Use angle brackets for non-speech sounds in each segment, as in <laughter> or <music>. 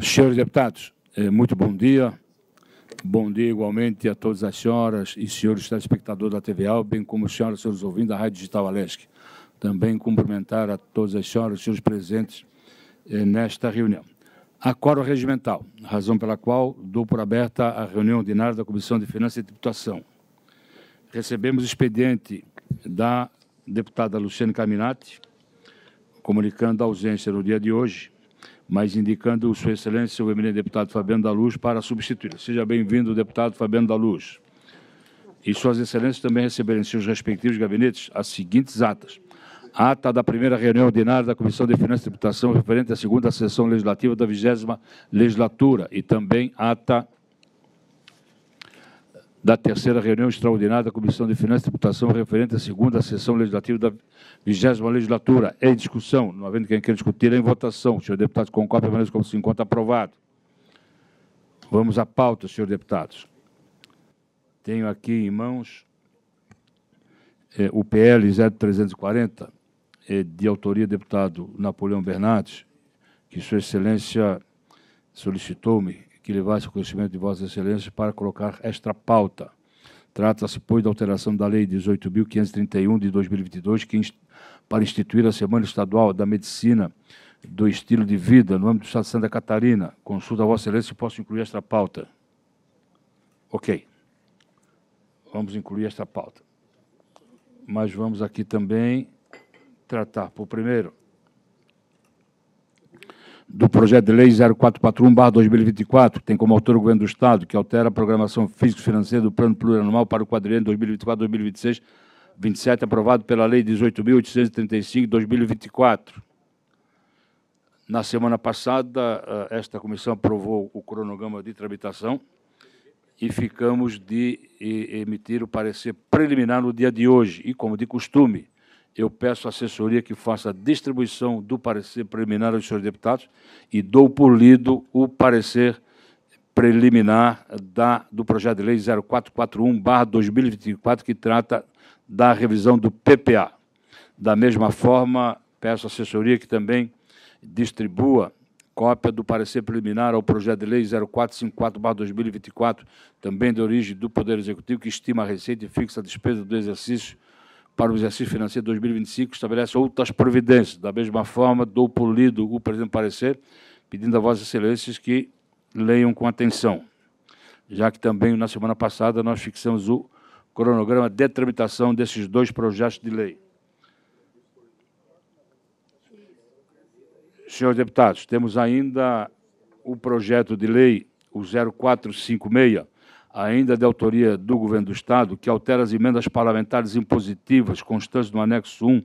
Senhores deputados, é, muito bom dia. Bom dia igualmente a todas as senhoras e senhores telespectadores da TVA, bem como senhoras e senhores ouvintes da Rádio Digital Alesc. Também cumprimentar a todas as senhoras e senhores presentes é, nesta reunião. Acordo regimental, razão pela qual dou por aberta a reunião ordinária da Comissão de Finanças e Tributação. Recebemos o expediente da deputada Luciane Caminati, comunicando a ausência no dia de hoje mas indicando Sua Excelência o eminente deputado Fabiano da Luz para substituí-lo. Seja bem-vindo, deputado Fabiano da Luz. E Suas Excelências também receberem em seus respectivos gabinetes as seguintes atas. Ata da primeira reunião ordinária da Comissão de Finanças e Tributação referente à segunda sessão legislativa da vigésima legislatura e também ata da terceira reunião extraordinária da Comissão de Finanças e Deputação referente à segunda sessão legislativa da vigésima legislatura. Em discussão, não havendo quem queira discutir, em votação. Senhor deputado, concorda, permaneça como se encontra aprovado. Vamos à pauta, senhor deputados. Tenho aqui em mãos é, o PL 0340, é, de autoria do deputado Napoleão Bernardes, que Sua Excelência solicitou-me que levasse o conhecimento de Vossa Excelência para colocar esta pauta. Trata-se, pois, da alteração da Lei 18.531 de 2022, que, para instituir a Semana Estadual da Medicina do Estilo de Vida no âmbito do Estado de Santa Catarina. Consulta a Vossa Excelência se posso incluir esta pauta. Ok. Vamos incluir esta pauta. Mas vamos aqui também tratar, por primeiro, do projeto de lei 0441-2024, tem como autor o Governo do Estado, que altera a programação físico-financeira do Plano Plurianual para o quadriênio 2024-2026, 27, aprovado pela Lei 18.835-2024. Na semana passada, eh, esta comissão aprovou o cronograma de tramitação e ficamos de emitir o parecer preliminar no dia de hoje. E, como de costume, eu peço à assessoria que faça a distribuição do parecer preliminar aos senhores deputados e dou por lido o parecer preliminar da, do projeto de lei 0441-2024, que trata da revisão do PPA. Da mesma forma, peço à assessoria que também distribua cópia do parecer preliminar ao projeto de lei 0454-2024, também de origem do Poder Executivo, que estima a receita e fixa a despesa do exercício para o exercício financeiro 2025 estabelece outras providências. Da mesma forma, dou por lido o presente parecer, pedindo a Vossas Excelências que leiam com atenção, já que também na semana passada nós fixamos o cronograma de tramitação desses dois projetos de lei. Senhores deputados, temos ainda o projeto de lei, o 0456, ainda de autoria do Governo do Estado, que altera as emendas parlamentares impositivas constantes no anexo 1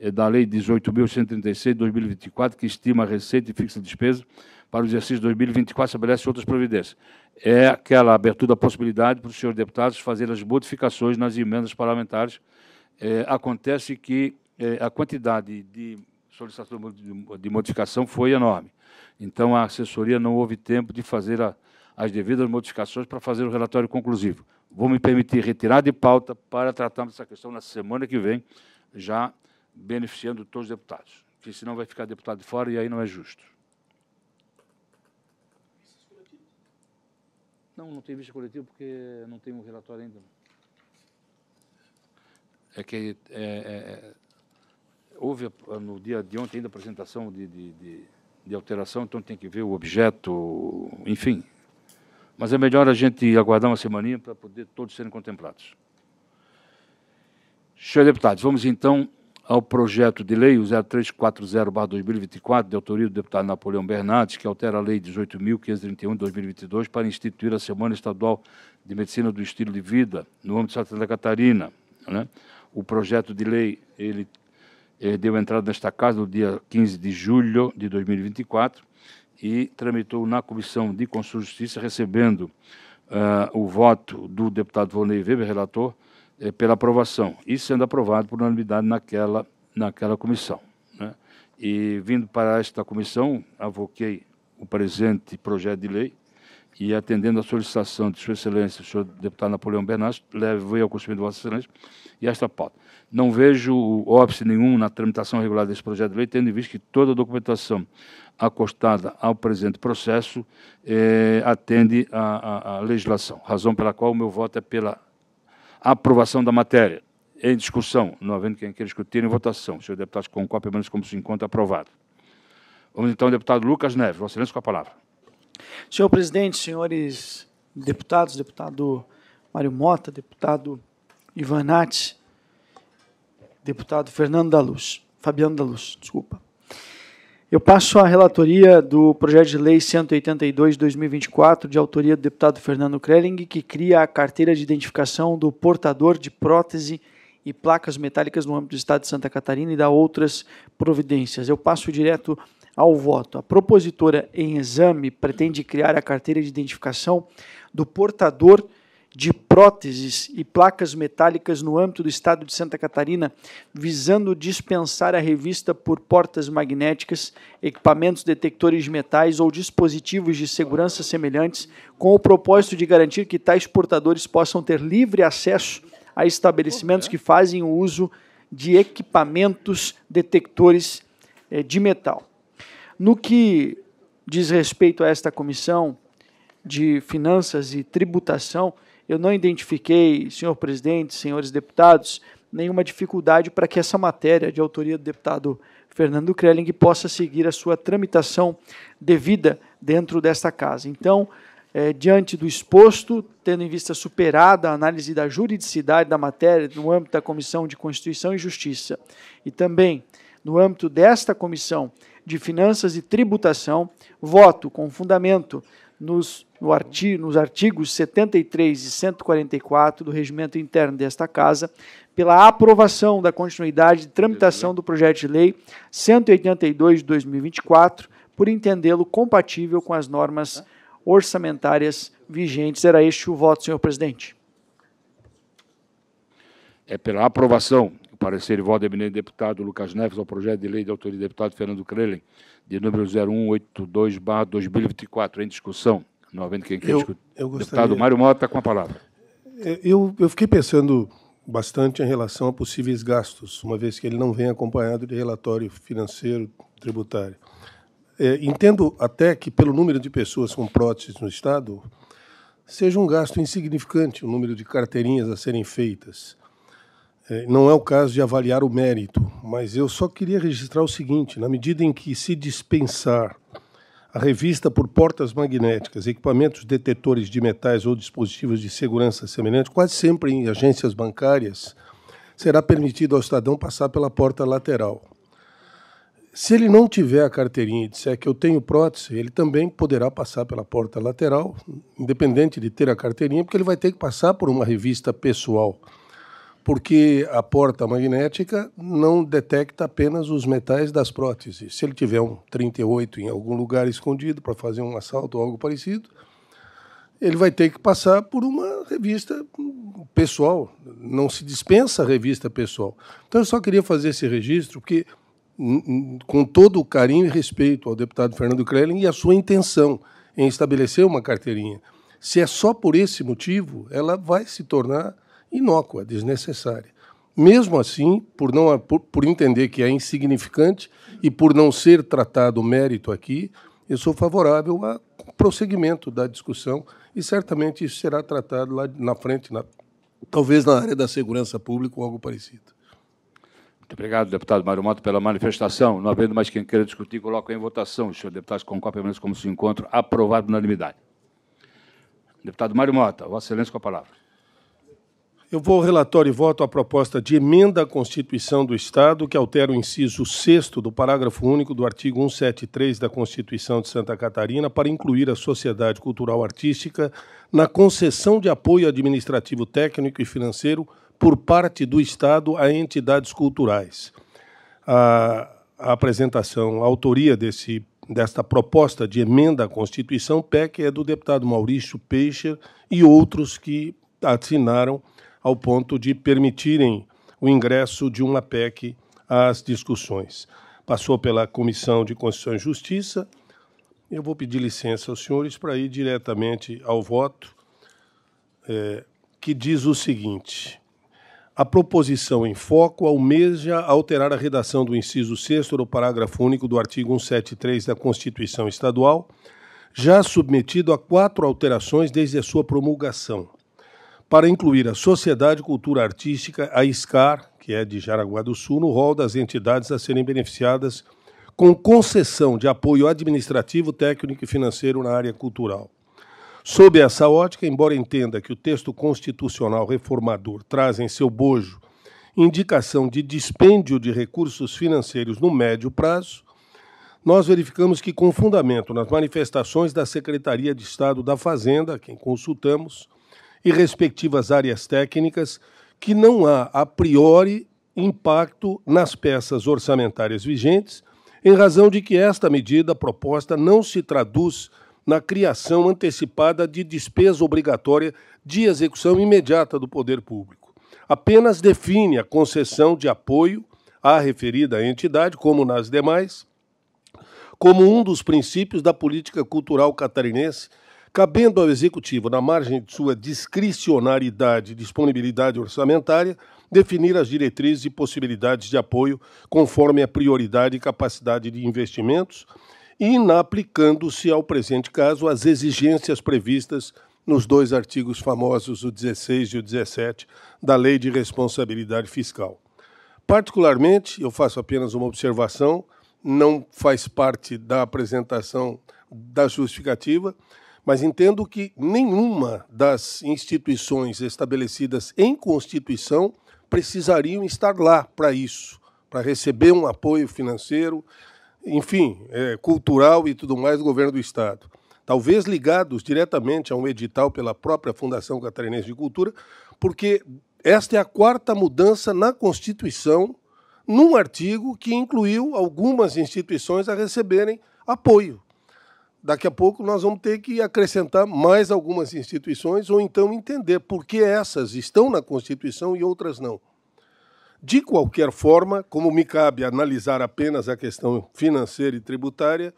eh, da Lei 18.136 de 2024, que estima a receita e fixa despesa para o exercício 2024, estabelece outras providências. É aquela abertura da possibilidade para os senhores deputados fazer as modificações nas emendas parlamentares. É, acontece que é, a quantidade de solicitação de modificação foi enorme. Então, a assessoria não houve tempo de fazer a, as devidas modificações para fazer o relatório conclusivo. Vou me permitir retirar de pauta para tratarmos dessa questão na semana que vem, já beneficiando todos os deputados, porque senão vai ficar deputado de fora e aí não é justo. Não, não tem vista coletiva porque não tem um relatório ainda. É que é, é, é houve no dia de ontem ainda apresentação de, de, de, de alteração, então tem que ver o objeto, enfim, mas é melhor a gente aguardar uma semaninha para poder todos serem contemplados. Senhores deputados, vamos então ao projeto de lei 0340-2024, de autoria do deputado Napoleão Bernardes, que altera a Lei 18.531 de 2022 para instituir a Semana Estadual de Medicina do Estilo de Vida no âmbito de Santa Catarina. Né? O projeto de lei ele, ele deu entrada nesta casa no dia 15 de julho de 2024 e tramitou na Comissão de Constituição e Justiça, recebendo uh, o voto do deputado Volney Weber, relator, eh, pela aprovação, e sendo aprovado por unanimidade naquela, naquela comissão. Né? E vindo para esta comissão, avoquei o presente projeto de lei e, atendendo à solicitação de Sua Excelência, o senhor deputado Napoleão Bernardo, levei ao conhecimento de Vossa Excelência e esta pauta. Não vejo óbice nenhum na tramitação regular desse projeto de lei, tendo em vista que toda a documentação acostada ao presente processo eh, atende à, legislação, razão pela qual o meu voto é pela aprovação da matéria. Em discussão, não havendo quem queira discutir, em votação. Senhor deputado concorda, pelo menos como se encontra aprovado. Vamos então, deputado Lucas Neves, Vossa Excelência com a palavra. Senhor presidente, senhores deputados, deputado Mário Mota, deputado Ivanati, deputado Fernando da Luz, Fabiano da Luz, desculpa. Eu passo a relatoria do projeto de lei 182 de 2024, de autoria do deputado Fernando Krelling, que cria a carteira de identificação do portador de prótese e placas metálicas no âmbito do Estado de Santa Catarina e dá outras providências. Eu passo direto ao voto. A propositora em exame pretende criar a carteira de identificação do portador de próteses e placas metálicas no âmbito do Estado de Santa Catarina, visando dispensar a revista por portas magnéticas, equipamentos detectores de metais ou dispositivos de segurança semelhantes, com o propósito de garantir que tais portadores possam ter livre acesso a estabelecimentos que fazem o uso de equipamentos detectores eh, de metal. No que diz respeito a esta comissão de finanças e tributação, eu não identifiquei, senhor presidente, senhores deputados, nenhuma dificuldade para que essa matéria de autoria do deputado Fernando Krelling possa seguir a sua tramitação devida dentro desta casa. Então, é, diante do exposto, tendo em vista superada a análise da juridicidade da matéria no âmbito da Comissão de Constituição e Justiça e também no âmbito desta Comissão de Finanças e Tributação, voto com fundamento nos no artigo, nos artigos 73 e 144 do Regimento Interno desta Casa, pela aprovação da continuidade de tramitação do projeto de lei 182 de 2024, por entendê-lo compatível com as normas orçamentárias vigentes. Era este o voto, senhor presidente. É pela aprovação parecer e voto do eminente deputado Lucas Neves ao projeto de lei de autoria do deputado Fernando Crelen, de número 0182-2024, em discussão. Novamente quem quer discutir. Deputado Mário Mota com a palavra. Eu, eu fiquei pensando bastante em relação a possíveis gastos, uma vez que ele não vem acompanhado de relatório financeiro tributário. É, entendo até que, pelo número de pessoas com próteses no Estado, seja um gasto insignificante o número de carteirinhas a serem feitas. É, não é o caso de avaliar o mérito, mas eu só queria registrar o seguinte: na medida em que se dispensar a revista por portas magnéticas, equipamentos detetores de metais ou dispositivos de segurança semelhantes, quase sempre em agências bancárias, será permitido ao cidadão passar pela porta lateral. Se ele não tiver a carteirinha e disser que eu tenho prótese, ele também poderá passar pela porta lateral, independente de ter a carteirinha, porque ele vai ter que passar por uma revista pessoal porque a porta magnética não detecta apenas os metais das próteses. Se ele tiver um 38 em algum lugar escondido para fazer um assalto ou algo parecido, ele vai ter que passar por uma revista pessoal. Não se dispensa a revista pessoal. Então eu só queria fazer esse registro, porque com todo o carinho e respeito ao deputado Fernando Krellen e a sua intenção em estabelecer uma carteirinha. Se é só por esse motivo, ela vai se tornar inócua, desnecessária. Mesmo assim, por, não, por, por entender que é insignificante e por não ser tratado o mérito aqui, eu sou favorável ao prosseguimento da discussão e certamente isso será tratado lá na frente, na, talvez na área da segurança pública ou algo parecido. Muito obrigado, deputado Mário Mato, pela manifestação. Não havendo mais quem queira discutir, coloco em votação. Os senhores deputados concordam, pelo menos como se encontram, aprovado por unanimidade. Deputado Mário Mota, Vossa Excelência com a palavra. Eu vou ao relatório e voto à proposta de emenda à Constituição do Estado que altera o inciso 6 do parágrafo único do artigo 173 da Constituição de Santa Catarina para incluir a Sociedade Cultural Artística na concessão de apoio administrativo, técnico e financeiro por parte do Estado a entidades culturais. A, apresentação, a autoria desse, desta proposta de emenda à Constituição PEC é do deputado Maurício Peixer e outros que assinaram ao ponto de permitirem o ingresso de uma PEC às discussões. Passou pela Comissão de Constituição e Justiça. Eu vou pedir licença aos senhores para ir diretamente ao voto, é, que diz o seguinte. A proposição em foco almeja alterar a redação do inciso 6 do parágrafo único do artigo 173 da Constituição Estadual, já submetido a quatro alterações desde a sua promulgação para incluir a Sociedade Cultura Artística, a ISCAR, que é de Jaraguá do Sul, no rol das entidades a serem beneficiadas com concessão de apoio administrativo, técnico e financeiro na área cultural. Sob essa ótica, embora entenda que o texto constitucional reformador traz em seu bojo indicação de dispêndio de recursos financeiros no médio prazo, nós verificamos que, com fundamento nas manifestações da Secretaria de Estado da Fazenda, quem consultamos, e respectivas áreas técnicas, que não há, a priori, impacto nas peças orçamentárias vigentes, em razão de que esta medida proposta não se traduz na criação antecipada de despesa obrigatória de execução imediata do poder público. Apenas define a concessão de apoio à referida entidade, como nas demais, como um dos princípios da política cultural catarinense cabendo ao Executivo, na margem de sua discricionariedade e disponibilidade orçamentária, definir as diretrizes e possibilidades de apoio conforme a prioridade e capacidade de investimentos, e na aplicando-se ao presente caso as exigências previstas nos dois artigos famosos, o 16 e o 17, da Lei de Responsabilidade Fiscal. Particularmente, eu faço apenas uma observação, não faz parte da apresentação da justificativa, mas entendo que nenhuma das instituições estabelecidas em Constituição precisariam estar lá para isso, para receber um apoio financeiro, enfim, é, cultural e tudo mais do governo do Estado. Talvez ligados diretamente a um edital pela própria Fundação Catarinense de Cultura, porque esta é a quarta mudança na Constituição, num artigo que incluiu algumas instituições a receberem apoio daqui a pouco nós vamos ter que acrescentar mais algumas instituições ou então entender por que essas estão na Constituição e outras não. De qualquer forma, como me cabe analisar apenas a questão financeira e tributária,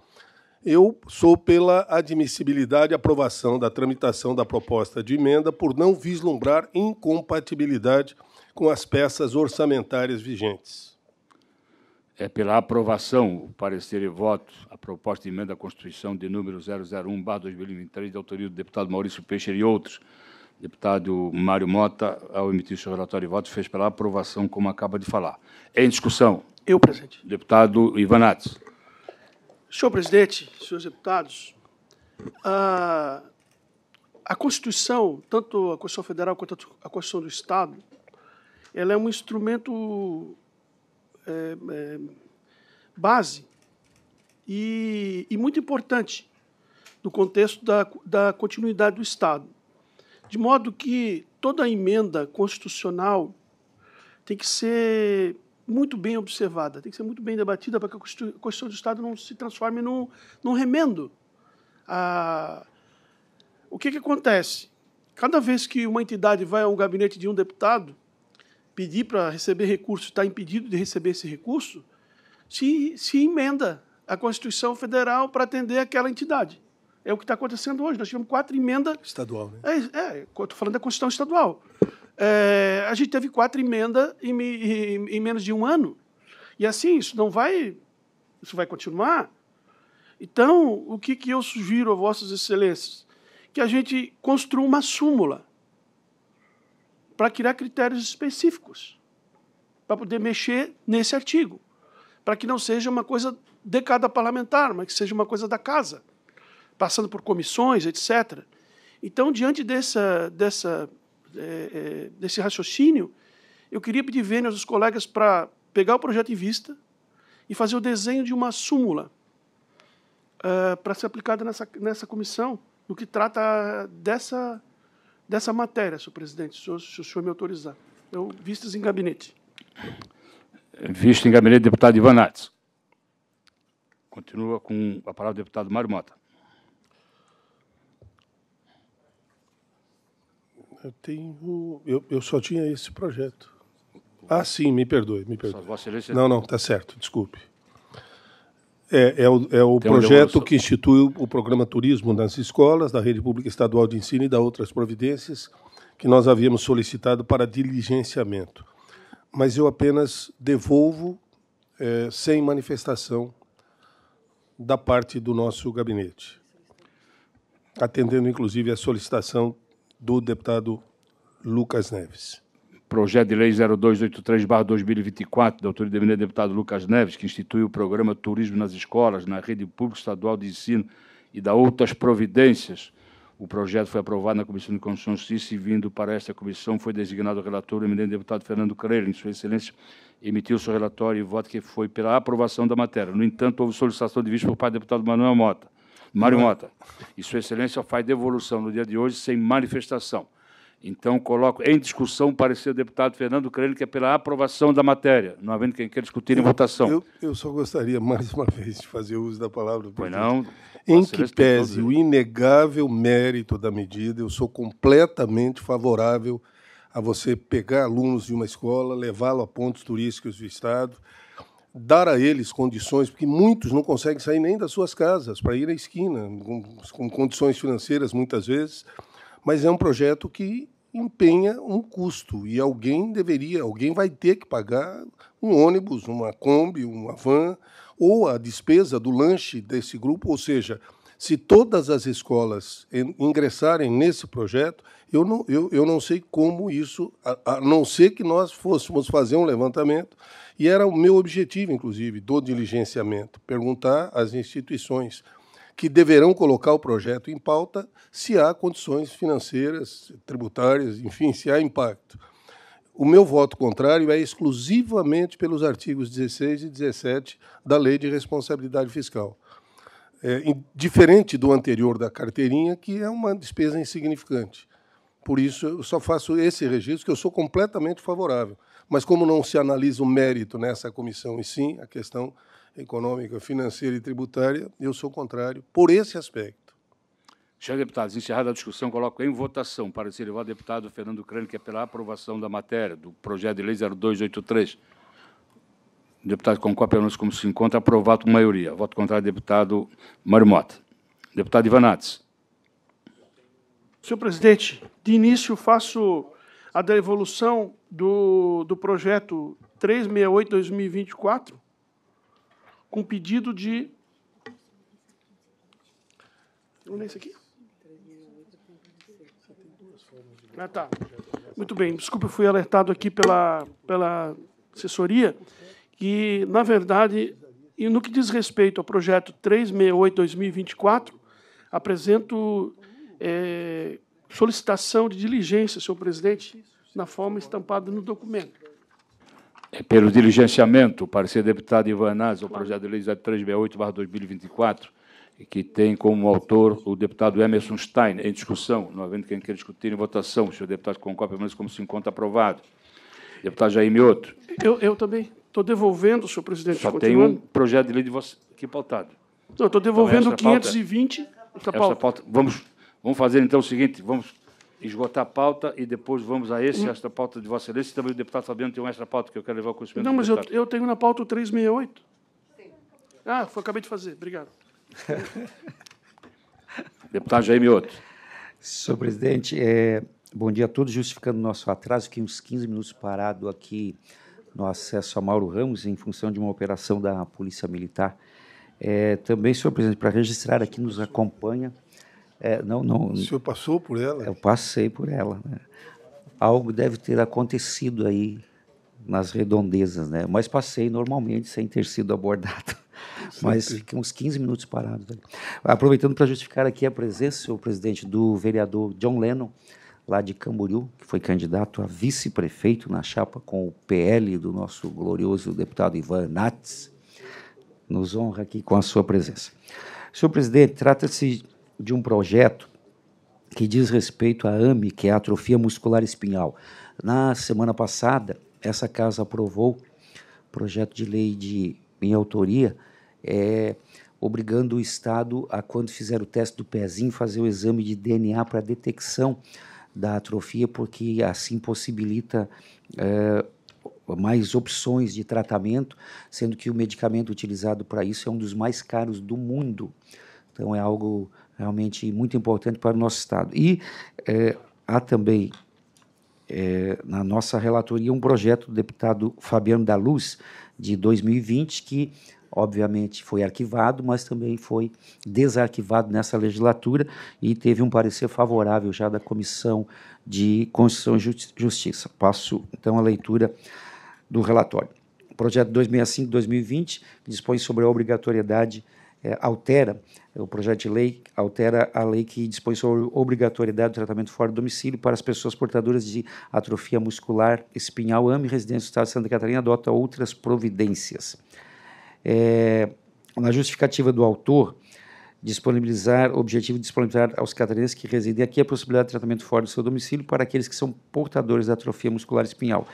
eu sou pela admissibilidade e aprovação da tramitação da proposta de emenda por não vislumbrar incompatibilidade com as peças orçamentárias vigentes é pela aprovação, o parecer e voto, a proposta de emenda à Constituição de número 001-2023, de autoria do deputado Maurício Peixeira e outros. Deputado Mário Mota, ao emitir seu relatório e voto, fez pela aprovação, como acaba de falar. Em discussão. Eu, presidente. Deputado Ivanates. Senhor presidente, senhores deputados, a, a Constituição, tanto a Constituição Federal quanto a Constituição do Estado, ela é um instrumento é, é, base e, e, muito importante no contexto da, da continuidade do Estado. De modo que toda emenda constitucional tem que ser muito bem observada, tem que ser muito bem debatida para que a Constituição do Estado não se transforme num, num remendo. Ah, o que, que acontece? Cada vez que uma entidade vai a um gabinete de um deputado, pedir para receber recurso, está impedido de receber esse recurso, se, se emenda a Constituição Federal para atender aquela entidade. É o que está acontecendo hoje. Nós tivemos quatro emendas. Estadual, né? É, é estou falando da Constituição Estadual. É, a gente teve quatro emendas em, em, em, menos de um ano. E assim, isso não vai. Isso vai continuar. Então, o que, que eu sugiro a Vossas Excelências? Que a gente construa uma súmula para criar critérios específicos para poder mexer nesse artigo, para que não seja uma coisa de cada parlamentar, mas que seja uma coisa da casa, passando por comissões, etc. Então, diante dessa, dessa, é, é, desse raciocínio, eu queria pedir vênia aos colegas para pegar o projeto em vista e fazer o desenho de uma súmula uh, para ser aplicada nessa, nessa comissão, no que trata dessa dessa matéria, senhor presidente, se o senhor, se o senhor me autorizar. Eu, vistas em gabinete. Visto em gabinete, deputado Ivan Nates. Continua com a palavra o deputado Mário Mota. Eu tenho. Eu, eu só tinha esse projeto. Ah, sim, me perdoe, me perdoe. Vossa Excelência... Não, não, está certo, desculpe. É, é o, é o projeto que institui o programa Turismo nas escolas, da Rede Pública Estadual de Ensino e da outras providências, que nós havíamos solicitado para diligenciamento. Mas eu apenas devolvo é, sem manifestação da parte do nosso gabinete, atendendo inclusive à solicitação do deputado Lucas Neves projeto de lei 0283-2024, da autoria do eminente deputado Lucas Neves, que institui o programa Turismo nas Escolas, na Rede Pública Estadual de Ensino e da outras providências. O projeto foi aprovado na Comissão de Constituição e Justiça e, vindo para esta comissão, foi designado relator o eminente deputado Fernando Crelin. Sua Excelência emitiu seu relatório e voto que foi pela aprovação da matéria. No entanto, houve solicitação de vista por parte do deputado Manuel Mota. Mário é? Mota. E Sua Excelência faz devolução no dia de hoje sem manifestação. Então, coloco em discussão o parecer do deputado Fernando Crânio, que é pela aprovação da matéria, não havendo quem queira discutir em votação. Eu, eu, só gostaria, mais uma vez, de fazer uso da palavra. Pois não. Em que pese o inegável mérito da medida, eu sou completamente favorável a você pegar alunos de uma escola, levá-lo a pontos turísticos do Estado, dar a eles condições, porque muitos não conseguem sair nem das suas casas para ir à esquina, com, com condições financeiras, muitas vezes mas é um projeto que empenha um custo e alguém deveria, alguém vai ter que pagar um ônibus, uma Kombi, uma van ou a despesa do lanche desse grupo, ou seja, se todas as escolas ingressarem nesse projeto, eu não, eu, eu não sei como isso, a, a não ser que nós fôssemos fazer um levantamento, e era o meu objetivo, inclusive, do diligenciamento, perguntar às instituições que deverão colocar o projeto em pauta se há condições financeiras, tributárias, enfim, se há impacto. O meu voto contrário é exclusivamente pelos artigos 16 e 17 da Lei de Responsabilidade Fiscal. É, diferente do anterior da carteirinha, que é uma despesa insignificante. Por isso, eu só faço esse registro, que eu sou completamente favorável. Mas, como não se analisa o mérito nessa comissão, e sim a questão econômica, financeira e tributária, eu sou contrário por esse aspecto. Senhor deputados, encerrada a discussão, coloco em votação para ser levado ao deputado Fernando Crânio, que é pela aprovação da matéria do projeto de lei 0283. Deputado concorda pelo como se encontra, aprovado por maioria. Voto contrário, deputado Mário Mota. Deputado Ivanates. Senhor presidente, de início faço a devolução do, do projeto 368-2024, com pedido de. Vamos isso aqui? Ah, tá. Muito bem, desculpa, fui alertado aqui pela, pela assessoria que, na verdade, e no que diz respeito ao projeto 368-2024, apresento é, solicitação de diligência, senhor presidente, na forma estampada no documento. É pelo diligenciamento, parecer deputado Ivan Naz, o projeto de lei 368-2024, que tem como autor o deputado Emerson Stein, em discussão, não havendo quem queira discutir em votação. O senhor deputado concorda, pelo menos, como se encontra aprovado. Deputado Jair Mioto. Eu, eu também. Estou devolvendo, senhor presidente. Só tem um projeto de lei de você aqui pautado. estou então, devolvendo então, 520. Pauta, essa pauta. Vamos, vamos fazer, então, o seguinte. Vamos esgotar a pauta e depois vamos a esse, esta pauta de Vossa Excelência. Também o deputado Fabiano tem uma extra pauta que eu quero levar ao conhecimento Não, mas eu, eu tenho na pauta o 368. Sim. Ah, foi, acabei de fazer. Obrigado. <laughs> deputado Jaime Outro. Senhor presidente, é, bom dia a todos. Justificando o nosso atraso, fiquei uns 15 minutos parado aqui no acesso a Mauro Ramos em função de uma operação da Polícia Militar. É, também, senhor presidente, para registrar aqui, nos acompanha é, não, não, o senhor passou por ela? Eu passei por ela. Né? Algo deve ter acontecido aí nas redondezas, né? Mas passei normalmente sem ter sido abordado. <laughs> Sempre. Mas fiquei uns 15 minutos parado. Velho. Aproveitando para justificar aqui a presença, senhor presidente, do vereador John Lennon, lá de Camboriú, que foi candidato a vice-prefeito na chapa com o PL do nosso glorioso deputado Ivan Nats. Nos honra aqui com a sua presença. Senhor presidente, trata-se de um projeto que diz respeito à AME, que é a atrofia muscular espinhal. Na semana passada, essa casa aprovou projeto de lei de minha autoria, é, obrigando o Estado a, quando fizer o teste do pezinho, fazer o exame de DNA para detecção da atrofia, porque assim possibilita é, mais opções de tratamento, sendo que o medicamento utilizado para isso é um dos mais caros do mundo. Então é algo realmente muito importante para o nosso Estado. E é, há também é, na nossa relatoria um projeto do deputado Fabiano da Luz, de 2020, que obviamente foi arquivado, mas também foi desarquivado nessa legislatura e teve um parecer favorável já da Comissão de Constituição e Justiça. Passo então a leitura do relatório. O projeto 265-2020 dispõe sobre a obrigatoriedade é, altera, o projeto de lei altera a lei que dispõe sobre obrigatoriedade do tratamento fora do domicílio para as pessoas portadoras de atrofia muscular espinhal AME, residentes do Estado de Santa Catarina, adota outras providências. É, na justificativa do autor, disponibilizar, o objetivo de disponibilizar aos catarinenses que residem aqui a possibilidade de tratamento fora do seu domicílio para aqueles que são portadores da atrofia muscular espinhal.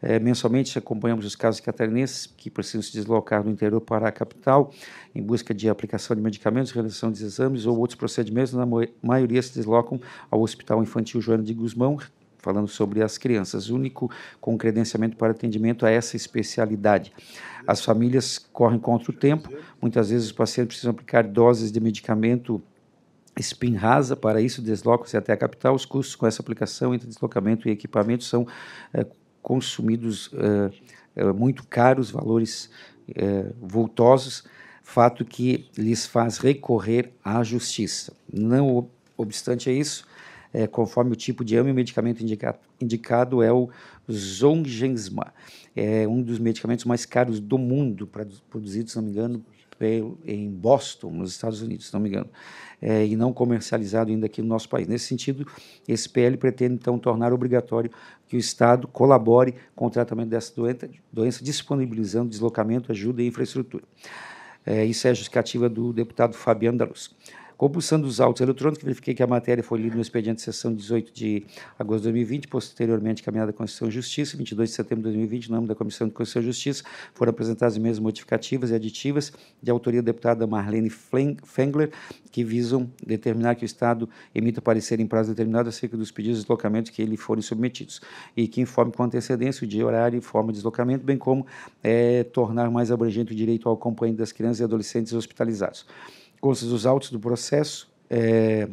É, mensalmente acompanhamos os casos catarinenses que precisam se deslocar do interior para a capital em busca de aplicação de medicamentos, realização de exames ou outros procedimentos. Na maioria se deslocam ao Hospital Infantil Joana de Guzmão, falando sobre as crianças, único com credenciamento para atendimento a essa especialidade. As famílias correm contra o tempo, muitas vezes os pacientes precisam aplicar doses de medicamento espinhosa. para isso deslocam-se até a capital, os custos com essa aplicação entre deslocamento e equipamento são é, consumidos é, é, muito caros, valores vultosos, fato que lhes faz recorrer à justiça. Não obstante isso, é, conforme o tipo de ame, o medicamento indicado, indicado é o Zongensma. É um dos medicamentos mais caros do mundo, produzido, se não me engano, em Boston, nos Estados Unidos, se não me engano, é, e não comercializado ainda aqui no nosso país. Nesse sentido, esse PL pretende, então, tornar obrigatório que o Estado colabore com o tratamento dessa doença, doença disponibilizando deslocamento, ajuda e infraestrutura. É, isso é a justificativa do deputado Fabiano da Luz. Compulsão dos autos eletrônicos, verifiquei que a matéria foi lida no expediente de sessão 18 de agosto de 2020, posteriormente caminhada à Constituição e Justiça, 22 de setembro de 2020, no âmbito da Comissão de Constituição e Justiça, foram apresentadas as mesmas modificativas e aditivas de autoria da deputada Marlene Fengler, que visam determinar que o Estado emita parecer em prazo determinado acerca dos pedidos de deslocamento que lhe forem submetidos e que informe com antecedência o dia, horário e forma de deslocamento, bem como é, tornar mais abrangente o direito ao acompanhamento das crianças e adolescentes hospitalizados consta dos autos do processo, é,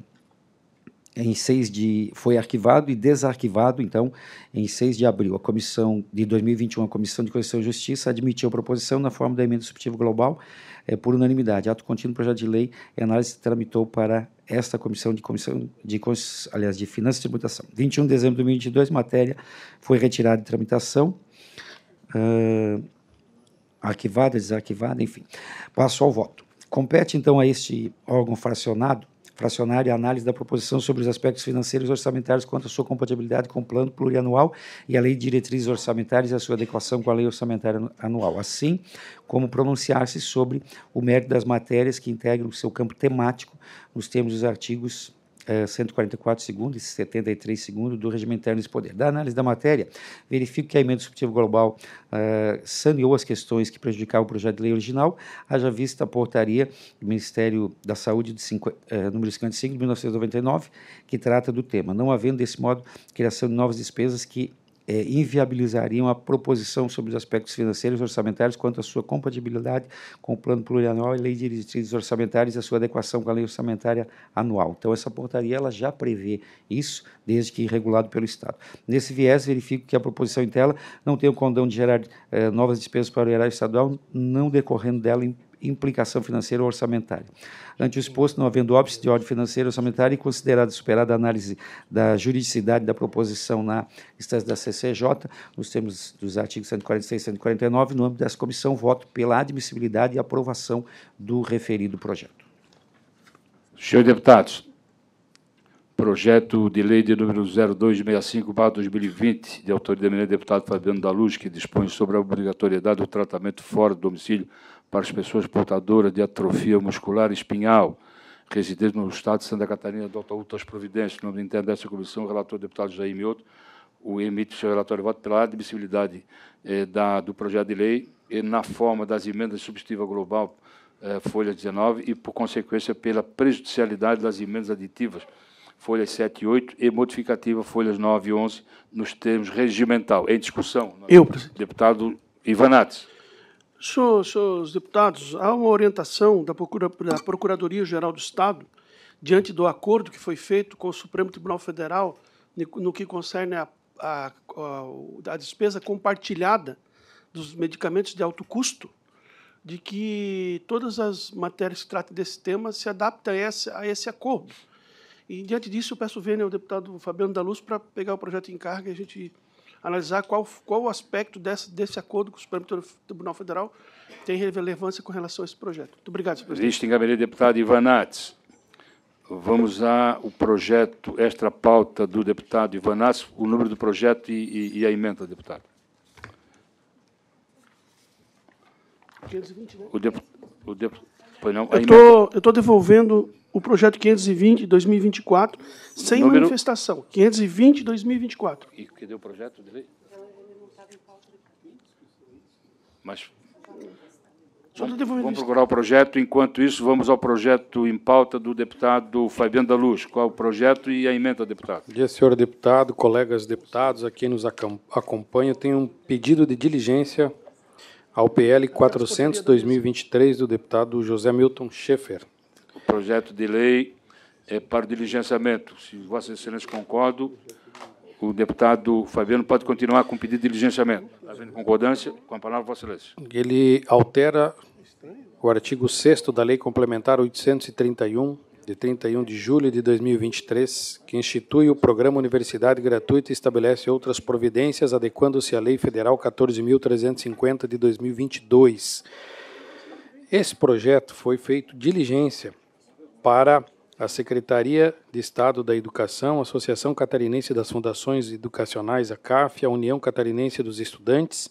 em 6 de foi arquivado e desarquivado, então, em 6 de abril. A comissão de 2021, a Comissão de Constituição e Justiça admitiu a proposição na forma da emenda substitutiva global é, por unanimidade. Ato contínuo projeto de lei e análise tramitou para esta comissão de comissão de aliás de Finanças e Tributação. 21 de dezembro de 2022, matéria foi retirada de tramitação. Uh, arquivada, desarquivada, enfim. Passo ao voto. Compete, então, a este órgão fracionado, fracionário a análise da proposição sobre os aspectos financeiros e orçamentários quanto à sua compatibilidade com o plano plurianual e a lei de diretrizes orçamentárias e a sua adequação com a lei orçamentária anual, assim como pronunciar-se sobre o mérito das matérias que integram o seu campo temático nos termos dos artigos 144 eh, segundos e 73 segundos do regime interno de poder. Da análise da matéria, verifico que a emenda substitutiva global eh, saneou as questões que prejudicavam o projeto de lei original, haja vista a portaria do Ministério da Saúde de 50, eh, número 55 de 1999, que trata do tema, não havendo desse modo criação de novas despesas que é, inviabilizariam a proposição sobre os aspectos financeiros e orçamentários quanto à sua compatibilidade com o plano plurianual e lei de diretrizes orçamentárias e a sua adequação com a lei orçamentária anual. Então, essa portaria ela já prevê isso, desde que regulado pelo Estado. Nesse viés, verifico que a proposição em tela não tem o condão de gerar eh, novas despesas para o erário estadual, não decorrendo dela em implicação financeira ou orçamentária. Ante o exposto, não havendo óbice de ordem financeira ou orçamentária e considerada superada a análise da juridicidade da proposição na instância da CCJ, nos termos dos artigos 146 e 149, no âmbito dessa comissão, voto pela admissibilidade e aprovação do referido projeto. Senhores deputados, projeto de lei de número 0265-2020, de autoria do deputado Fabiano da Luz, que dispõe sobre a obrigatoriedade do tratamento fora do domicílio para as pessoas portadoras de atrofia muscular espinhal, residente no Estado de Santa Catarina, adota outras providências. No interno dessa comissão, o relator deputado Jair Mioto o emite seu relatório voto pela admissibilidade eh, da, do projeto de lei e na forma das emendas substitutiva global eh, folha 19 e, por consequência, pela prejudicialidade das emendas aditivas folhas 7 e 8 e modificativa folhas 9 e 11 nos termos regimental. Em discussão, Eu, deputado Ivanates. Senhor, senhores deputados, há uma orientação da, Procura, da Procuradoria-Geral do Estado diante do acordo que foi feito com o Supremo Tribunal Federal no que concerne a, a, a, a despesa compartilhada dos medicamentos de alto custo, de que todas as matérias que tratam desse tema se adaptam a esse, a esse acordo. E, diante disso, eu peço vênia ao deputado Fabiano da Luz para pegar o projeto em carga e a gente analisar qual, qual o aspecto dessa, desse acordo com o Supremo Tribunal Federal tem relevância com relação a esse projeto. Muito obrigado, senhor presidente. Vista em gabinete, deputado Ivan Vamos ao projeto, extra pauta do deputado Ivan o número do projeto e, e, e a emenda, deputado. Né? O deputado. O deputado. Eu estou devolvendo o projeto 520 2024 sem Número... manifestação. 520 2024. E que deu o projeto de lei? Mas vamos, vamos procurar o projeto. Enquanto isso, vamos ao projeto em pauta do deputado Fabiano da Luz. Qual é o projeto e a emenda, deputado? Bom dia, senhor deputado, colegas deputados, a quem nos acompanha, tem um pedido de diligência ao PL 400-2023 do deputado José Milton Schaefer projeto de lei é, para o diligenciamento. Se Vossa Excelência concorda, o deputado Fabiano pode continuar com o pedido de diligenciamento. Havendo concordância, com a palavra, Vossa Excelência. Ele altera o artigo 6 da Lei Complementar 831, de 31 de julho de 2023, que institui o Programa Universidade Gratuita e estabelece outras providências, adequando-se à Lei Federal 14.350 de 2022. Esse projeto foi feito diligência para a Secretaria de Estado da Educação, a Associação Catarinense das Fundações Educacionais, a CAF, a União Catarinense dos Estudantes,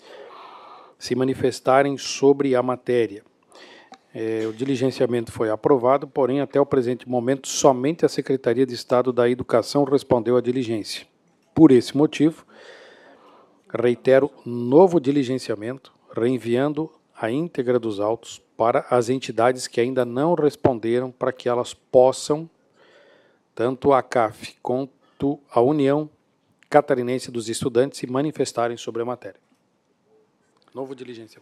se manifestarem sobre a matéria. É, o diligenciamento foi aprovado, porém, até o presente momento, somente a Secretaria de Estado da Educação respondeu à diligência. Por esse motivo, reitero novo diligenciamento, reenviando a íntegra dos autos para as entidades que ainda não responderam, para que elas possam, tanto a CAF quanto a União Catarinense dos Estudantes, se manifestarem sobre a matéria. Novo diligência.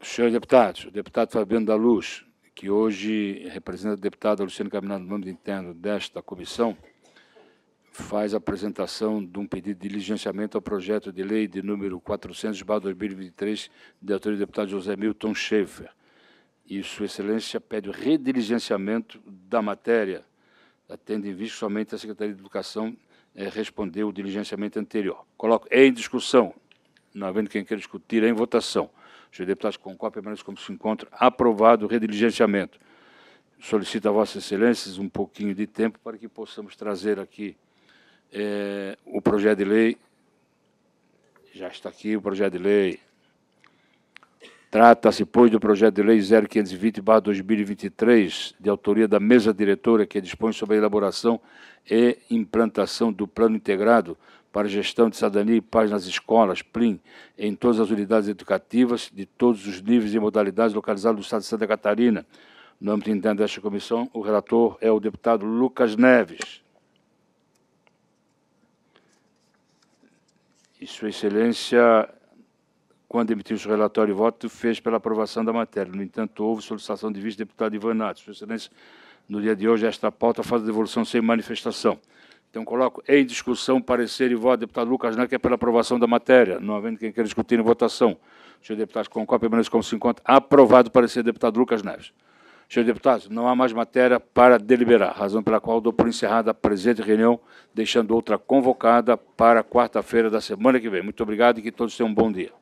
Senhores deputados, o deputado Fabiano da Luz, que hoje representa a deputada Luciano Caminhão no nome interno desta comissão, faz a apresentação de um pedido de diligenciamento ao projeto de lei de número 400-2023, de autoria do deputado José Milton Schaefer. E Sua Excelência pede o rediligenciamento da matéria, tendo em vista somente a Secretaria de Educação é, respondeu o diligenciamento anterior. Coloco em discussão. Não havendo quem queira discutir, é em votação. Os deputados concordam, permaneçam como se encontra Aprovado o rediligenciamento. Solicito a Vossas Excelências um pouquinho de tempo para que possamos trazer aqui é, o projeto de lei já está aqui o projeto de lei. Trata-se, pois, do projeto de lei 0520-2023, de autoria da mesa diretora, que dispõe sobre a elaboração e implantação do Plano Integrado para Gestão de Cidadania e Paz nas Escolas, PLIM, em todas as unidades educativas, de todos os níveis e modalidades localizados no Estado de Santa Catarina. No âmbito interno desta comissão, o relator é o deputado Lucas Neves. e Sua Excelência, quando emitiu o seu relatório e voto, fez pela aprovação da matéria. No entanto, houve solicitação de vice-deputado Ivan Sua Excelência, no dia de hoje, esta pauta faz a devolução sem manifestação. Então, coloco em discussão parecer e voto deputado Lucas que é pela aprovação da matéria, não havendo quem queira discutir em votação. Senhor deputado, concorda, menos como se encontra. Aprovado o parecer deputado Lucas Neves. Senhores deputados, não há mais matéria para deliberar, razão pela qual dou por encerrada a presente reunião, deixando outra convocada para quarta-feira da semana que vem. Muito obrigado e que todos tenham um bom dia.